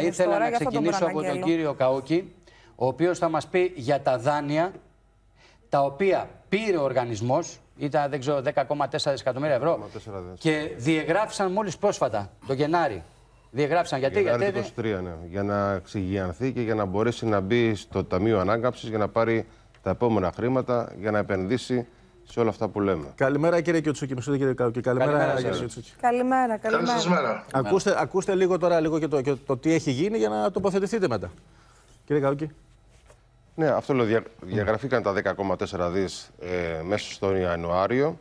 Θα ήθελα να ξεκινήσω από τον κύριο Καούκη, ο οποίος θα μας πει για τα δάνεια, τα οποία πήρε ο οργανισμός, ήταν δεν ξέρω 10,4 δισεκατομμύρια ευρώ και διεγράφησαν μόλις πρόσφατα, το Γενάρη. Διεγράψαν γιατί, Γενάρη γιατί... 23, ναι, για να εξηγιανθεί και για να μπορέσει να μπει στο Ταμείο Ανάκαμψης για να πάρει τα επόμενα χρήματα για να επενδύσει σε όλα αυτά που λέμε. Καλημέρα κύριε Κιωτσούκη, μισό κύριε Καουκή. Καλημέρα, καλημέρα κύριε Κιωτσούκη. Καλημέρα, καλημέρα. Καλή Ακούστε, ακούστε λίγο τώρα λίγο και το, το τι έχει γίνει για να τοποθετηθείτε μετά. Κύριε Καουκή. Ναι, αυτό λέω, δια, διαγραφήκαν τα 10,4 δις ε, μέσα στον Ιανουάριο.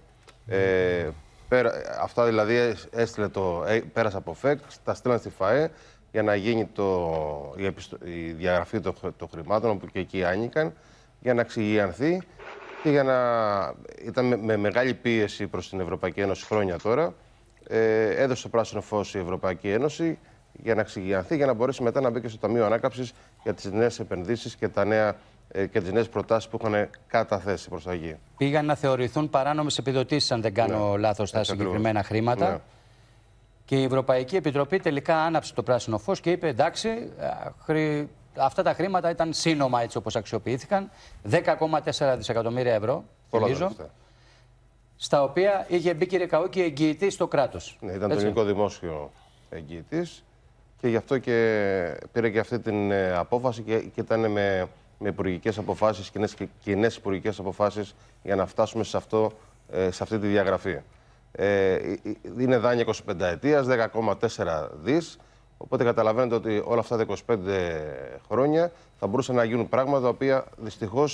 Ε, πέρα, αυτά δηλαδή έστειλε το, ε, πέρασε από ΦΕΚ, τα στέλναν στη ΦΑΕ για να γίνει το, η, επιστο, η διαγραφή των, των χρημάτων, όπου και εκεί άνοικαν, για να εξηγιανθεί και για να ήταν με μεγάλη πίεση προς την Ευρωπαϊκή Ένωση χρόνια τώρα, ε, έδωσε το πράσινο φως η Ευρωπαϊκή Ένωση για να εξηγιανθεί, για να μπορέσει μετά να μπει και στο Ταμείο Ανάκαψης για τις νέες επενδύσεις και τα νέα ε, και τις νέες προτάσεις που είχαν καταθέσει προς τα γη. Πήγαν να θεωρηθούν παράνομες επιδοτήσεις, αν δεν κάνω ναι, λάθος, τα συγκεκριμένα χρήματα. Ναι. Και η Ευρωπαϊκή Επιτροπή τελικά άναψε το πράσινο φως και είπε: Εντάξει, ε, χρη... Αυτά τα χρήματα ήταν σύνομα έτσι όπως αξιοποιήθηκαν. 10,4 δισεκατομμύρια ευρώ, θυμίζω. Στα οποία είχε μπει κύριε Καούκη εγγυητής στο κράτος. Ναι, ήταν το ελληνικό δημόσιο εγγυητής και γι' αυτό και πήρε και αυτή την ε, απόφαση και, και ήταν με, με υπουργικές αποφάσεις, κοινές υπουργικές αποφάσεις για να φτάσουμε σε, αυτό, ε, σε αυτή τη διαγραφή. Ε, είναι δάνεια 25 ετία, 10,4 δις. Οπότε καταλαβαίνετε ότι όλα αυτά τα 25 χρόνια θα μπορούσαν να γίνουν πράγματα τα οποία δυστυχώς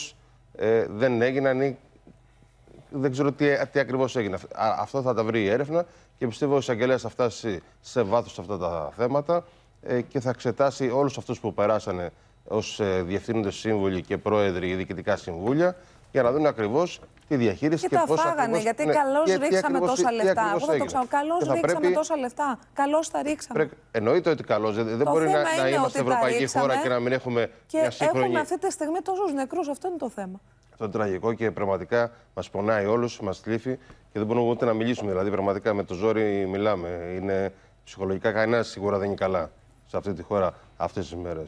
ε, δεν έγιναν ή δεν ξέρω τι, τι ακριβώς έγινε. Αυτό θα τα βρει η έρευνα και πιστεύω ο εισαγγελέας θα φτάσει σε βάθος αυτά τα θέματα ε, και θα εξετάσει όλους αυτούς που περάσανε ως ε, διευθύνοντες σύμβουλοι και πρόεδροι ή διοικητικά συμβούλια για να δουν ακριβώς τη διαχείριση και, και τα φάγανε. γιατί ναι, καλώς ρίξαμε τόσα λεφτά. Εγώ θα το ξαναπώ. Καλώ ρίξαμε τόσα λεφτά. Καλώς τα ρίξαμε. Εννοείται ότι καλώς. Δεν, δεν μπορεί να, να είμαστε ευρωπαϊκή χώρα και να μην έχουμε και μια σύγχρονη. Έχουμε αυτή τη στιγμή τόσους νεκρούς. Αυτό είναι το θέμα. Αυτό είναι τραγικό και πραγματικά μας πονάει όλους, μας θλίφει και δεν μπορούμε ούτε να μιλήσουμε. Δηλαδή, πραγματικά με το ζόρι μιλάμε. Είναι ψυχολογικά κανένας σίγουρα δεν είναι καλά σε αυτή τη χώρα αυτές τις μέρες.